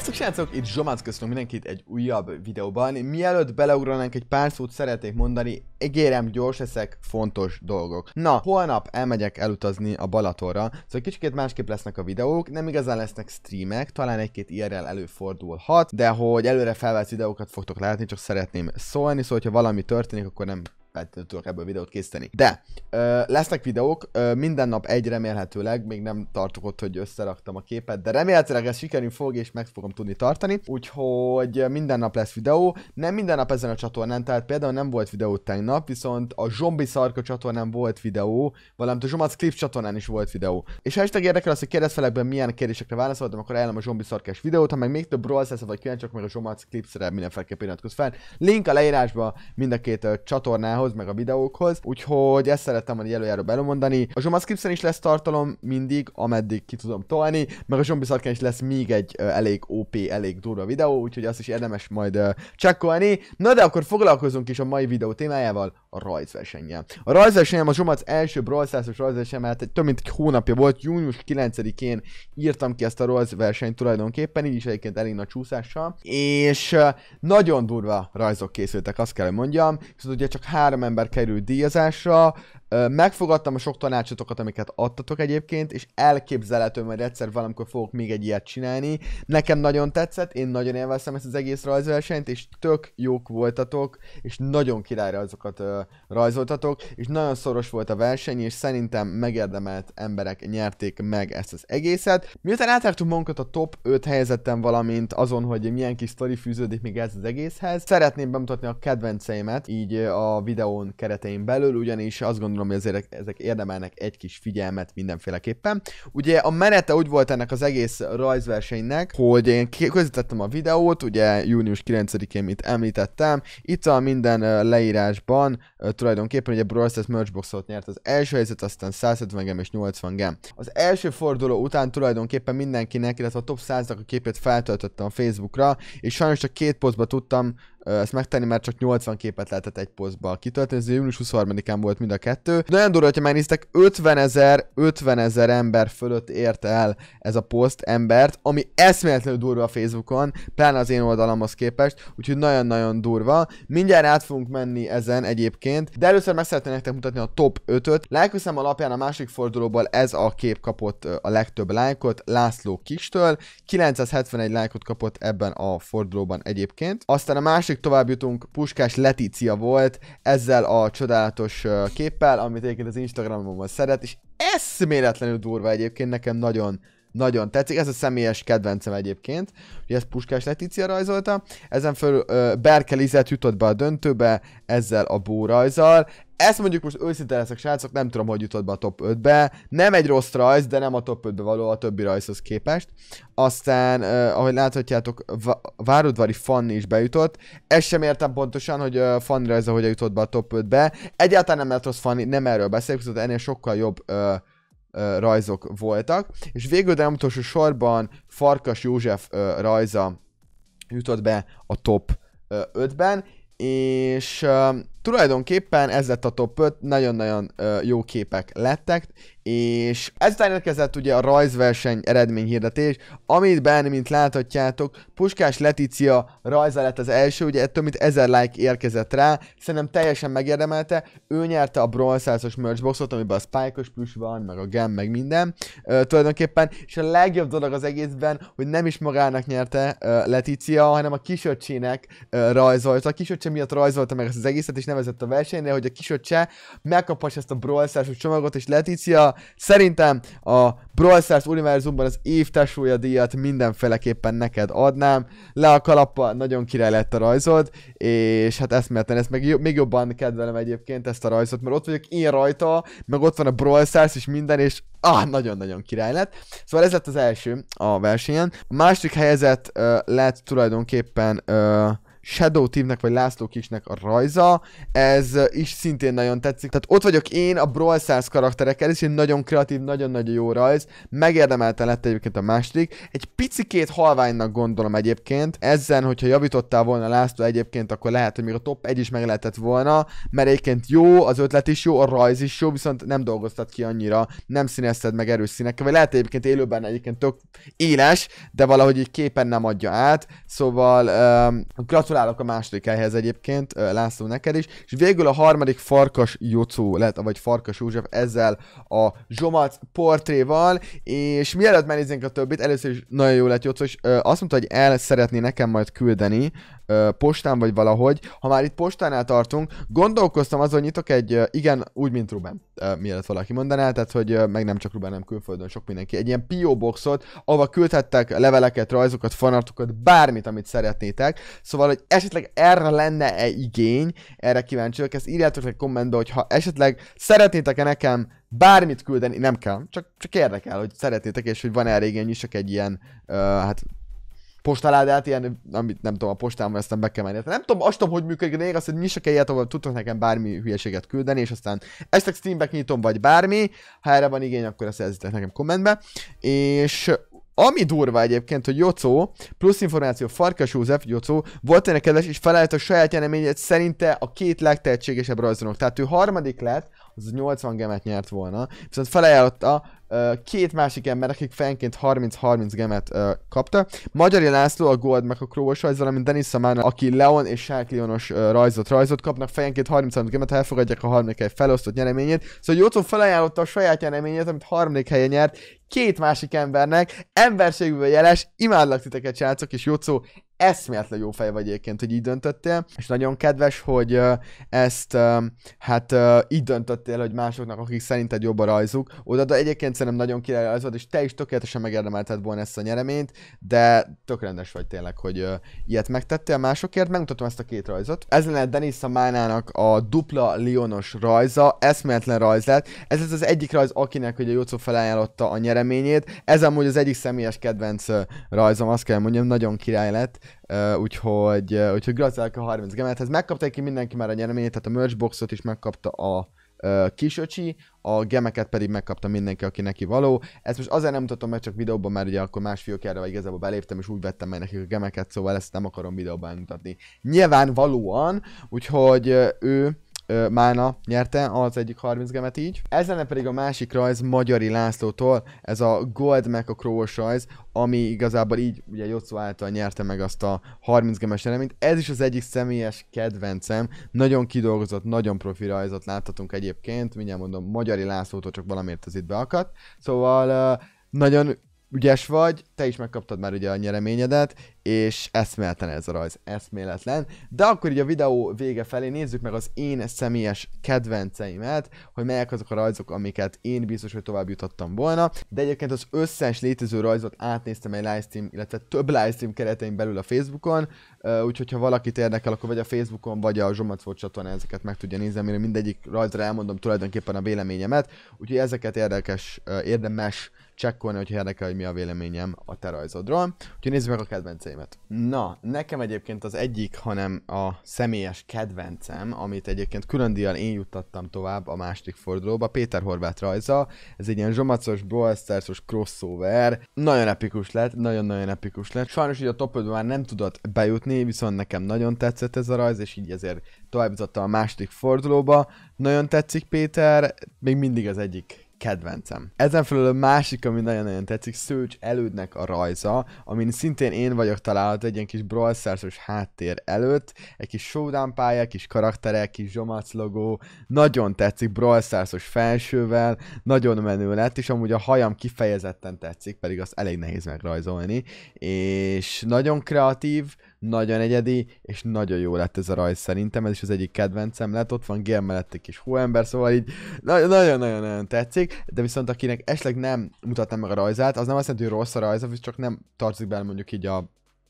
Sziasztok srácok! Itt Zsománc köszönöm mindenkit egy újabb videóban. Mielőtt beleugranánk egy pár szót szeretnék mondani, ígérem gyors leszek, fontos dolgok. Na, holnap elmegyek elutazni a Balatorra, szóval kicsit másképp lesznek a videók, nem igazán lesznek streamek, talán egy-két IRL előfordulhat, de hogy előre felvesz videókat fogtok látni, csak szeretném szólni, szóval ha valami történik, akkor nem feltétlenül tudok ebből videót készíteni. De ö, lesznek videók, ö, minden nap egy remélhetőleg, még nem tartok ott, hogy összeraktam a képet, de remélhetőleg ez sikerül fog, és meg fogom tudni tartani, úgyhogy minden nap lesz videó, nem minden nap ezen a csatornán, tehát például nem volt videó tegnap, viszont a Zombi Szarka csatornán volt videó, valamint a Zsomac Clip csatornán is volt videó. És ha esetleg érdekel az, hogy kérdezfelekben milyen kérdésekre válaszoltam, akkor ajánlom a Zombi Szarkás videót, ha meg még több Brawl vagy kíváncsiak meg a Zsomac Clipsre mindenféleképpen iratkozz fel. Link a leírásba mind a két uh, csatornához, videóhoz, meg a videókhoz, úgyhogy ezt szerettem volna előjáróba belemondani. A Zsomaszkipszen is lesz tartalom mindig, ameddig ki tudom tolni, meg a Zsombi Szarkán is lesz még egy uh, elég OP, elég durva videó, úgyhogy azt is érdemes majd uh, csekkolni. Na de akkor foglalkozunk is a mai videó témájával, a rajzversenyen. A rajzversenyem a Zsomac első Brawlszászos rajzversenyem, mert egy több mint egy hónapja volt, június 9-én írtam ki ezt a rajzversenyt tulajdonképpen, így is egyébként elég nagy csúszással, és nagyon durva rajzok készültek, azt kell, hogy mondjam, viszont ugye csak három ember kerül díjazásra, Megfogadtam a sok tanácsotokat, amiket adtatok egyébként, és elképzelhető, hogy egyszer valamikor fogok még egy ilyet csinálni. Nekem nagyon tetszett, én nagyon élveztem ezt az egész rajzversenyt, és tök jók voltatok, és nagyon király rajzoltatok, és nagyon szoros volt a verseny, és szerintem megérdemelt emberek nyerték meg ezt az egészet. Miután átártunk magunkat a top 5 helyzetem, valamint azon, hogy milyen kis sztori fűződik még ez az egészhez, szeretném bemutatni a kedvenceimet így a videón keretein belül, ugyanis azt gondolom, gondolom, hogy azért ezek érdemelnek egy kis figyelmet mindenféleképpen. Ugye a menete úgy volt ennek az egész rajzversenynek, hogy én közítettem a videót, ugye június 9-én, mint említettem, itt a minden leírásban tulajdonképpen ugye Brawl Stars Merchboxot nyert az első helyzet, aztán 170 gem és 80 gem. Az első forduló után tulajdonképpen mindenkinek, illetve a top 100-nak a képét feltöltöttem a Facebookra, és sajnos csak két posztba tudtam ezt megtenni, mert csak 80 képet lehetett egy posztba kitölteni, ez június 23-án volt mind a kettő. De nagyon durva, hogyha megnéztek, 50 ezer, 50 ezer ember fölött ért el ez a poszt embert, ami eszméletlenül durva a Facebookon, pláne az én oldalamhoz képest, úgyhogy nagyon-nagyon durva. Mindjárt át fogunk menni ezen egyébként, de először meg szeretném nektek mutatni a top 5-öt. Lájkoszám alapján a másik fordulóból ez a kép kapott a legtöbb lájkot László Kistől, 971 lájkot kapott ebben a fordulóban egyébként. Aztán a másik még tovább jutunk, Puskás Letícia volt ezzel a csodálatos képpel, amit egyébként az Instagramomban szeret, és eszméletlenül durva egyébként, nekem nagyon nagyon tetszik, ez a személyes kedvencem egyébként, hogy ezt Puskás Letícia rajzolta, ezen fölül uh, Berke jutott be a döntőbe ezzel a bórajzal, ezt mondjuk most őszinte leszek, srácok, nem tudom, hogy jutott be a top 5-be. Nem egy rossz rajz, de nem a top 5-be való a többi rajzhoz képest. Aztán, eh, ahogy láthatjátok, Va- Várudvari Fanni is bejutott. Ezt sem értem pontosan, hogy uh, Fanni rajza hogy jutott be a top 5-be. Egyáltalán nem lett rossz Fanni, nem erről beszélünk, viszont ennél sokkal jobb uh, uh, rajzok voltak. És végül, de nem utolsó sorban Farkas József uh, rajza jutott be a top 5-ben, és... Uh, tulajdonképpen ez lett a top 5, nagyon-nagyon jó képek lettek, és ezután érkezett ugye a rajzverseny eredményhirdetés, amit benne, mint láthatjátok, Puskás Letícia rajza lett az első, ugye ettől mint ezer like érkezett rá, szerintem teljesen megérdemelte, ő nyerte a bronzászos merchboxot, amiben a spike plusz van, meg a gem, meg minden, ö, tulajdonképpen, és a legjobb dolog az egészben, hogy nem is magának nyerte ö, Letícia, hanem a kisöcsének ö, rajzolta, a kisöccse miatt rajzolta meg ezt az egészet, és nevezett a versenyre, hogy a kisöccse megkaphassa ezt a bronzásos csomagot, és Letícia Szerintem a Brawl Stars univerzumban az év tesója díjat mindenféleképpen neked adnám. Le a kalappa, nagyon király lett a rajzod, és hát mert ezt meg még jobban kedvelem egyébként ezt a rajzot, mert ott vagyok én rajta, meg ott van a Brawl Stars és minden, és ah, nagyon-nagyon király lett. Szóval ez lett az első a versenyen. A második helyezett uh, lett tulajdonképpen uh, Shadow Teamnek vagy László Kisnek a rajza, ez is szintén nagyon tetszik. Tehát ott vagyok én a Brawl Stars karakterekkel, és egy nagyon kreatív, nagyon-nagyon jó rajz, megérdemelte lett egyébként a második. Egy picikét halványnak gondolom egyébként, ezen, hogyha javítottál volna László egyébként, akkor lehet, hogy még a top 1 is meg lehetett volna, mert egyébként jó, az ötlet is jó, a rajz is jó, viszont nem dolgoztat ki annyira, nem színezted meg erős színekkel, vagy lehet egyébként élőben egyébként tök éles, de valahogy egy képen nem adja át, szóval um, gratulálok Gratulálok a második helyhez egyébként, László neked is. És végül a harmadik Farkas Jocó lett, vagy Farkas József ezzel a Zsomac portréval, és mielőtt megnézzünk a többit, először is nagyon jó lett Jocó, és azt mondta, hogy el szeretné nekem majd küldeni postán vagy valahogy. Ha már itt postánál tartunk, gondolkoztam azon, hogy nyitok egy, igen, úgy, mint Ruben, mielőtt valaki mondaná, tehát, hogy meg nem csak Ruben, nem külföldön, sok mindenki. Egy ilyen PO boxot, ahova küldhettek leveleket, rajzokat, fanartokat, bármit, amit szeretnétek. Szóval, hogy esetleg erre lenne-e igény, erre kíváncsi vagyok, ezt írjátok egy kommentbe, hogy ha esetleg szeretnétek-e nekem bármit küldeni, nem kell, csak, csak érdekel, hogy szeretnétek, és hogy van erre igény, csak egy ilyen, uh, hát postaládát, ilyen, amit nem tudom, a postán aztán be kell menni. Hát nem tudom, azt tudom, hogy működik, de én azt, hogy nyissak el ahol tudtok nekem bármi hülyeséget küldeni, és aztán a Steambe nyitom, vagy bármi, ha erre van igény, akkor ezt jelzitek nekem kommentbe. És ami durva egyébként, hogy Jocó, plusz információ, Farkas József, Jocó, volt ennek kedves, és felállt a saját jeleményét szerinte a két legtehetségesebb rajzonok, Tehát ő harmadik lett, az 80 gemet nyert volna. Viszont felajánlotta két másik ember, akik fenként 30-30 gemet uh, kapta. Magyar László a Gold meg a Krós rajz, valamint Denis Samana, aki Leon és Sárk Leonos uh, rajzot rajzot kapnak, fenként 30 gemet, ha elfogadják a harmadik hely felosztott nyereményét. Szóval Jócon felajánlotta a saját nyereményét, amit harmadik helyen nyert, két másik embernek, emberségből jeles, imádlak titeket srácok, és Jócó eszméletlen jó fej vagy egyébként, hogy így döntöttél, és nagyon kedves, hogy ezt hát így döntöttél, hogy másoknak, akik szerinted jobb a rajzuk, oda, de egyébként szerintem nagyon király az volt, és te is tökéletesen megérdemelted volna ezt a nyereményt, de tök rendes vagy tényleg, hogy ilyet megtettél másokért, megmutatom ezt a két rajzot. Ez lenne Denis Mánának a dupla Lionos rajza, eszméletlen rajz lett. Ez az, az egyik rajz, akinek ugye Jócó felajánlotta a nyereményét. Ez amúgy az egyik személyes kedvenc rajzom, azt kell mondjam, nagyon király lett Uh, úgyhogy, uh, úgyhogy gratulálok a 30 gemethez. Megkapta ki mindenki már a nyereményét, tehát a merchboxot is megkapta a uh, kisöcsi, a gemeket pedig megkapta mindenki, aki neki való. Ezt most azért nem mutatom meg csak videóban, mert ugye akkor más fiókjára igazából beléptem, és úgy vettem meg nekik a gemeket, szóval ezt nem akarom videóban mutatni. Nyilvánvalóan, úgyhogy ő Mána nyerte az egyik 30 gemet így. Ezen pedig a másik rajz Magyari Lászlótól, ez a Gold meg a Crows rajz, ami igazából így ugye Jocó által nyerte meg azt a 30 gemes eleményt. Ez is az egyik személyes kedvencem, nagyon kidolgozott, nagyon profi rajzot láthatunk egyébként, mindjárt mondom, Magyari Lászlótól csak valamiért az itt beakadt. Szóval nagyon ügyes vagy, te is megkaptad már ugye a nyereményedet, és eszméletlen ez a rajz, eszméletlen. De akkor így a videó vége felé nézzük meg az én személyes kedvenceimet, hogy melyek azok a rajzok, amiket én biztos, hogy tovább jutottam volna. De egyébként az összes létező rajzot átnéztem egy livestream, illetve több livestream keretein belül a Facebookon, úgyhogy ha valakit érdekel, akkor vagy a Facebookon, vagy a Zsomacvó csatornán ezeket meg tudja nézni, amire mindegyik rajzra elmondom tulajdonképpen a véleményemet, úgyhogy ezeket érdekes, érdemes csekkolni, hogy érdekel, hogy mi a véleményem a te rajzodról. Úgyhogy nézzük meg a kedvenceim filmet. Na, nekem egyébként az egyik, hanem a személyes kedvencem, amit egyébként külön díjjal én juttattam tovább a második fordulóba, Péter Horváth rajza, ez egy ilyen zsomacos, Brawl crossover, nagyon epikus lett, nagyon-nagyon epikus lett. Sajnos így a top 5 már nem tudott bejutni, viszont nekem nagyon tetszett ez a rajz, és így ezért tovább jutottam a második fordulóba. Nagyon tetszik Péter, még mindig az egyik kedvencem. Ezen felül a másik, ami nagyon-nagyon tetszik, Szőcs elődnek a rajza, amin szintén én vagyok található egy ilyen kis Brawl háttér előtt, egy kis showdown pálya, kis karakterek, kis zsomac logó, nagyon tetszik Brawl felsővel, nagyon menő lett, és amúgy a hajam kifejezetten tetszik, pedig az elég nehéz megrajzolni, és nagyon kreatív, nagyon egyedi, és nagyon jó lett ez a rajz szerintem, ez is az egyik kedvencem lett, ott van Gél mellett egy kis ember, szóval így nagyon-nagyon-nagyon tetszik, de viszont akinek esetleg nem mutatnám meg a rajzát, az nem azt jelenti, hogy rossz a rajza, csak nem tartozik bele mondjuk így a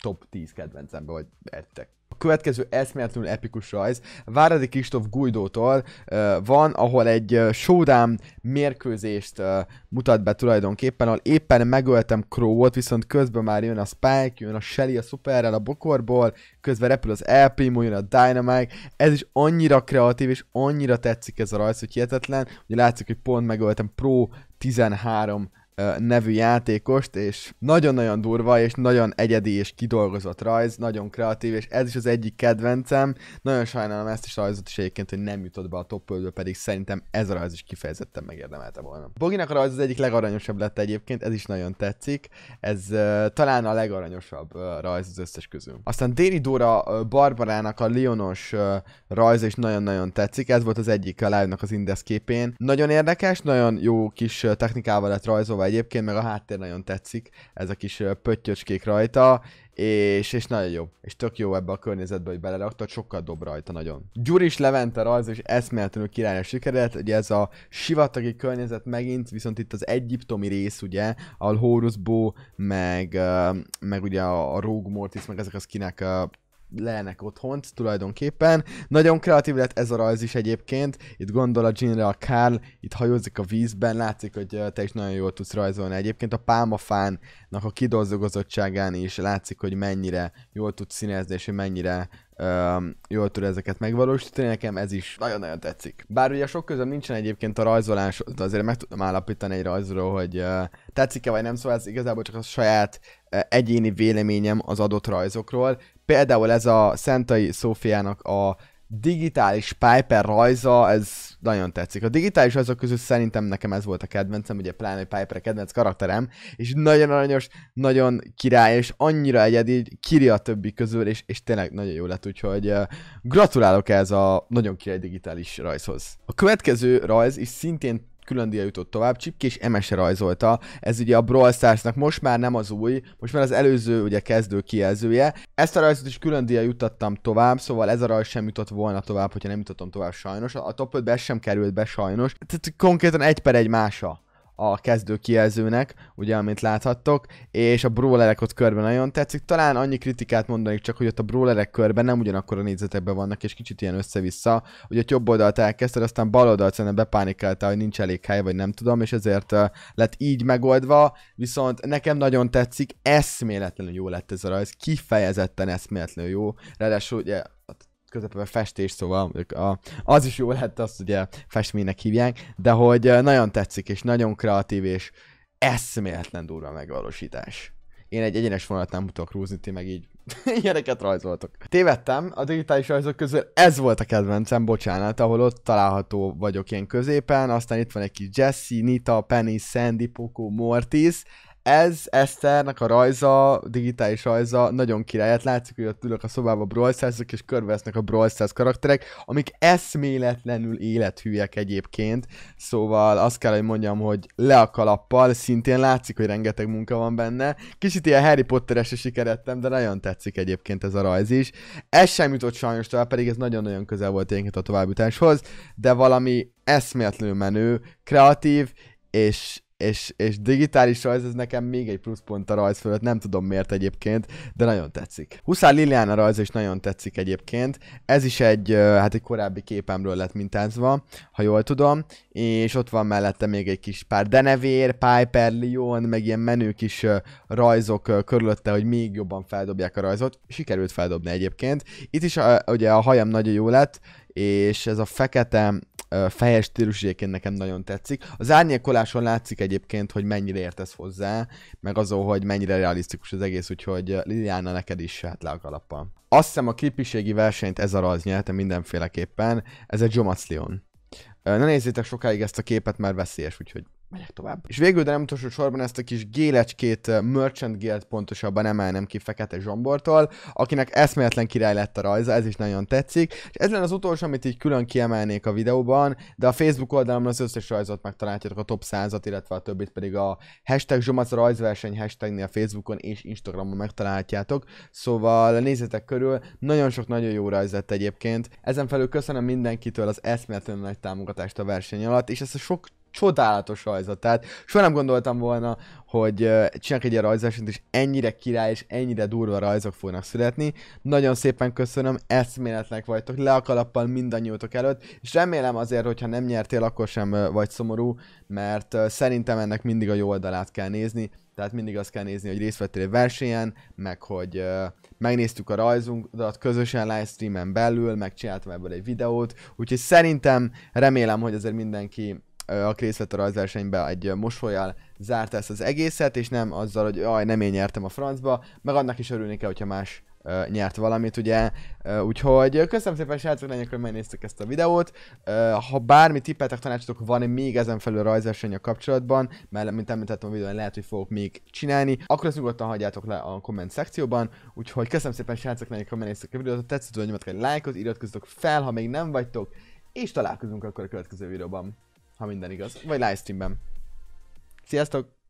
top 10 kedvencembe, vagy ettek a következő eszméletlenül epikus rajz Váradi Kristóf Gujdótól uh, van, ahol egy uh, showdown mérkőzést uh, mutat be tulajdonképpen, ahol éppen megöltem Crowot, viszont közben már jön a Spike, jön a Shelly a Superrel a bokorból, közben repül az El Primo, jön a Dynamite, ez is annyira kreatív, és annyira tetszik ez a rajz, hogy hihetetlen, ugye látszik, hogy pont megöltem Pro 13 nevű játékost, és nagyon-nagyon durva, és nagyon egyedi és kidolgozott rajz, nagyon kreatív, és ez is az egyik kedvencem. Nagyon sajnálom ezt is rajzot is egyébként, hogy nem jutott be a top 5 pedig szerintem ez a rajz is kifejezetten megérdemelte volna. Boginak a rajz az egyik legaranyosabb lett egyébként, ez is nagyon tetszik. Ez uh, talán a legaranyosabb uh, rajz az összes közül. Aztán Déri Dóra uh, Barbarának a Leonos uh, rajz is nagyon-nagyon tetszik, ez volt az egyik a live az Indes képén. Nagyon érdekes, nagyon jó kis technikával lett rajzolva kurva egyébként, meg a háttér nagyon tetszik, ez a kis pöttyöcskék rajta, és, és nagyon jó. És tök jó ebbe a környezetbe, hogy beleraktad, sokkal dobb rajta nagyon. Gyuris Levente rajz és eszméletlenül királya sikerült, ugye ez a sivatagi környezet megint, viszont itt az egyiptomi rész ugye, Horus Horusbó, meg, meg ugye a, a Rogue Mortis, meg ezek a skinek lelnek otthont tulajdonképpen. Nagyon kreatív lett ez a rajz is egyébként. Itt gondol a Jeanre a Carl, itt hajózik a vízben, látszik, hogy te is nagyon jól tudsz rajzolni. Egyébként a pálmafánnak a kidolzogozottságán is látszik, hogy mennyire jól tudsz színezni, és hogy mennyire Öm, jól tud ezeket megvalósítani, nekem ez is nagyon-nagyon tetszik. Bár ugye sok közöm nincsen egyébként a rajzolás, de azért meg tudom állapítani egy rajzról, hogy tetszik-e vagy nem, szóval ez igazából csak a saját egyéni véleményem az adott rajzokról, Például ez a Szentai Szófiának a digitális Piper rajza, ez nagyon tetszik. A digitális azok közül szerintem nekem ez volt a kedvencem, ugye pláne Piper a kedvenc karakterem, és nagyon aranyos, nagyon király, és annyira egyedi, kiri a többi közül, és, és tényleg nagyon jó lett, úgyhogy uh, gratulálok ez a nagyon király digitális rajzhoz. A következő rajz is szintén külön díja jutott tovább, és Emese rajzolta, ez ugye a Brawl Starsnak most már nem az új, most már az előző ugye kezdő kijelzője. Ezt a rajzot is külön díja juttattam tovább, szóval ez a rajz sem jutott volna tovább, hogyha nem jutottam tovább sajnos. A top 5-be sem került be sajnos. Tehát konkrétan egy per egy mása a kezdő kijelzőnek, ugye, amit láthattok, és a brawlerek ott körben nagyon tetszik. Talán annyi kritikát mondanék csak, hogy ott a brawlerek körben nem ugyanakkor a négyzetekben vannak, és kicsit ilyen össze-vissza. Ugye a jobb oldalt elkezdted, aztán bal oldalt szerintem bepánikáltál, hogy nincs elég hely, vagy nem tudom, és ezért uh, lett így megoldva, viszont nekem nagyon tetszik, eszméletlenül jó lett ez a rajz, kifejezetten eszméletlenül jó, ráadásul ugye a festés, szóval a, az is jó lett, azt ugye festménynek hívják, de hogy nagyon tetszik, és nagyon kreatív, és eszméletlen durva megvalósítás. Én egy egyenes vonalat nem tudok rúzni, ti meg így ilyeneket rajzoltok. Tévedtem, a digitális rajzok közül ez volt a kedvencem, bocsánat, ahol ott található vagyok ilyen középen, aztán itt van egy kis Jesse, Nita, Penny, Sandy, Poco, Mortis, ez Eszternek a rajza, digitális rajza nagyon királyát látszik, hogy ott ülök a szobában Brawl Stars-ok, és körvesznek a Brawl Stars karakterek, amik eszméletlenül élethűek egyébként, szóval azt kell, hogy mondjam, hogy le a kalappal, szintén látszik, hogy rengeteg munka van benne. Kicsit ilyen Harry Potteres sikerettem, de nagyon tetszik egyébként ez a rajz is. Ez sem jutott sajnos tovább, pedig ez nagyon-nagyon közel volt egyébként a továbbjutáshoz, de valami eszméletlenül menő, kreatív, és és, és digitális rajz, ez nekem még egy pluszpont a rajz fölött, nem tudom miért egyébként, de nagyon tetszik. Huszár Liliana rajz is nagyon tetszik egyébként, ez is egy, hát egy korábbi képemről lett mintázva, ha jól tudom, és ott van mellette még egy kis pár denevér, Piper, Lyon, meg ilyen menő kis rajzok körülötte, hogy még jobban feldobják a rajzot. Sikerült feldobni egyébként. Itt is a, ugye a hajam nagyon jó lett, és ez a fekete fejes stílus nekem nagyon tetszik. Az árnyékoláson látszik egyébként, hogy mennyire értesz hozzá, meg azó, hogy mennyire realisztikus az egész, úgyhogy Liliana neked is hát le a kalappal. Azt hiszem a képviségi versenyt ez a raz nyerte mindenféleképpen, ez egy Jomaclion. Ne nézzétek sokáig ezt a képet, mert veszélyes, úgyhogy megyek tovább. És végül, de nem utolsó sorban ezt a kis gélecskét Merchant Guild pontosabban emelnem ki Fekete Zsombortól, akinek eszméletlen király lett a rajza, ez is nagyon tetszik. És ez lenne az utolsó, amit így külön kiemelnék a videóban, de a Facebook oldalamon az összes rajzot megtaláljátok a top 100-at, illetve a többit pedig a hashtag Zsomac rajzverseny hashtagnél Facebookon és Instagramon megtaláljátok. Szóval nézzetek körül, nagyon sok nagyon jó rajz lett egyébként. Ezen felül köszönöm mindenkitől az eszméletlen nagy támogatást a verseny alatt, és ezt a sok csodálatos rajzat, Tehát soha nem gondoltam volna, hogy csinálják egy ilyen rajzást, és ennyire király és ennyire durva rajzok fognak születni. Nagyon szépen köszönöm, eszméletnek vagytok, le a kalappal mindannyiótok előtt, és remélem azért, hogyha nem nyertél, akkor sem vagy szomorú, mert szerintem ennek mindig a jó oldalát kell nézni, tehát mindig azt kell nézni, hogy részt vettél versenyen, meg hogy uh, megnéztük a rajzunkat közösen livestreamen belül, meg csináltam ebből egy videót, úgyhogy szerintem remélem, hogy azért mindenki a részlet a rajzversenyben egy mosolyal zárta ezt az egészet, és nem azzal, hogy aj, nem én nyertem a francba, meg annak is örülni kell, hogyha más Uh, nyert valamit, ugye? Uh, úgyhogy köszönöm szépen srácok, lányok, hogy megnéztek ezt a videót. Uh, ha bármi tippetek, tanácsotok van -e még ezen felül a kapcsolatban, mert mint említettem a videón, lehet, hogy fogok még csinálni, akkor ezt nyugodtan hagyjátok le a komment szekcióban. Úgyhogy köszönöm szépen srácok, lányok, hogy megnéztek a videót, ha tetszett, hogy nyomatk egy lájkot, iratkozzatok fel, ha még nem vagytok, és találkozunk akkor a következő videóban ha minden igaz. Vagy livestreamben. Sziasztok!